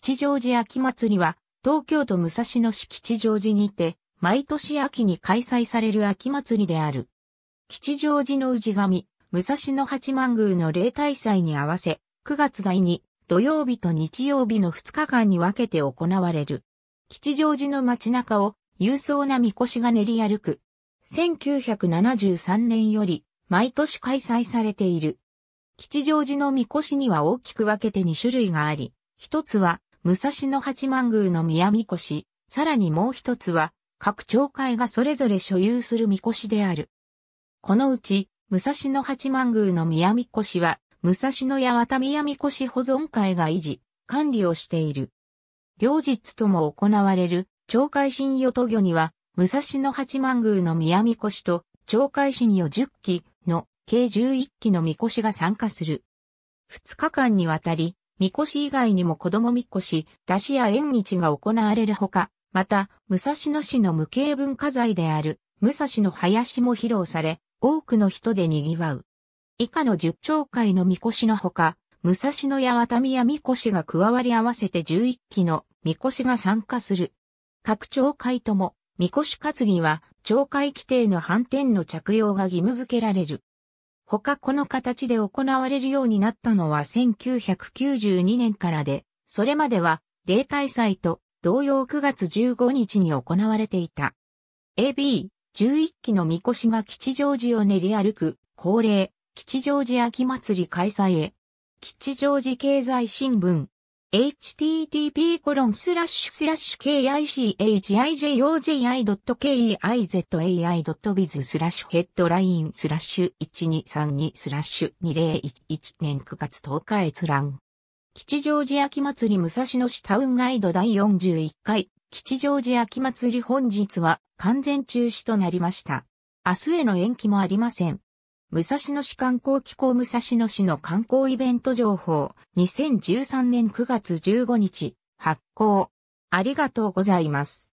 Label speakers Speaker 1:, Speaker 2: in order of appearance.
Speaker 1: 吉祥寺秋祭りは、東京都武蔵野市吉祥寺にて、毎年秋に開催される秋祭りである。吉祥寺の氏神、武蔵野八幡宮の例大祭に合わせ、9月第2、土曜日と日曜日の2日間に分けて行われる。吉祥寺の街中を、勇壮な神輿が練り歩く。1973年より、毎年開催されている。吉祥寺の神輿には大きく分けて2種類があり、一つは、武蔵野八幡宮の宮神輿、さらにもう一つは、各町会がそれぞれ所有する神輿である。このうち、武蔵野八幡宮の宮神輿は、武蔵野八幡宮神輿保存会が維持、管理をしている。両日とも行われる、町会新与都御には、武蔵野八幡宮の宮神輿と、町会新与10期の計11期の神輿が参加する。2日間にわたり、みこし以外にも子供みこし、出しや縁日が行われるほか、また、武蔵野市の無形文化財である、武蔵野林も披露され、多くの人で賑わう。以下の十町会のみこしのほか、武蔵野や渡宮みこしが加わり合わせて11期のみこしが参加する。各町会とも、みこし担ぎは、町会規定の反転の着用が義務付けられる。他この形で行われるようになったのは1992年からで、それまでは例大祭と同様9月15日に行われていた。AB、11期のみこしが吉祥寺を練り歩く恒例、吉祥寺秋祭り開催へ。吉祥寺経済新聞、http://kicjijoj.kizai.biz スラッシュヘッドラインスラッシュ1232スラッシュ2011年9月10日閲覧。吉祥寺秋祭り武蔵野市タウンガイド第41回、吉祥寺秋祭り本日は完全中止となりました。明日への延期もありません。武蔵野市観光機構武蔵野市の観光イベント情報、2013年9月15日、発行。ありがとうございます。